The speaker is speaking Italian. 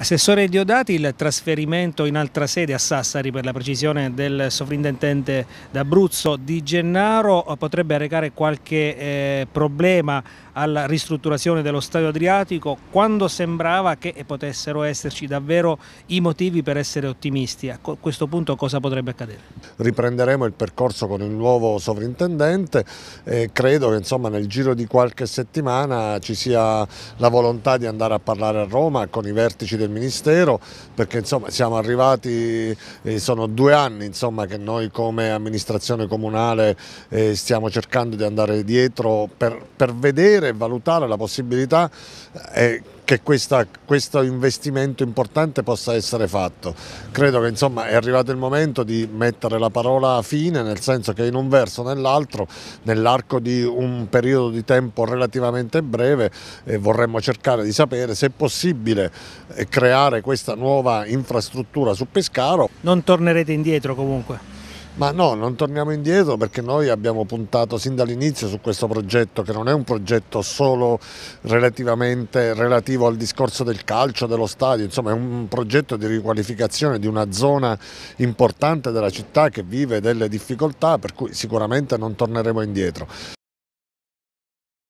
Assessore Diodati, il trasferimento in altra sede a Sassari per la precisione del sovrintendente d'Abruzzo Di Gennaro eh, potrebbe arrecare qualche eh, problema alla ristrutturazione dello stadio Adriatico quando sembrava che eh, potessero esserci davvero i motivi per essere ottimisti. A questo punto cosa potrebbe accadere? Riprenderemo il percorso con il nuovo sovrintendente e credo che insomma, nel giro di qualche settimana ci sia la volontà di andare a parlare a Roma con i vertici del del Ministero perché insomma, siamo arrivati, eh, sono due anni insomma, che noi come amministrazione comunale eh, stiamo cercando di andare dietro per, per vedere e valutare la possibilità eh, che questa, questo investimento importante possa essere fatto. Credo che insomma, è arrivato il momento di mettere la parola fine, nel senso che in un verso o nell'altro, nell'arco di un periodo di tempo relativamente breve, eh, vorremmo cercare di sapere se è possibile eh, creare questa nuova infrastruttura su Pescaro. Non tornerete indietro comunque? Ma no, non torniamo indietro perché noi abbiamo puntato sin dall'inizio su questo progetto che non è un progetto solo relativamente relativo al discorso del calcio, dello stadio, insomma è un progetto di riqualificazione di una zona importante della città che vive delle difficoltà per cui sicuramente non torneremo indietro.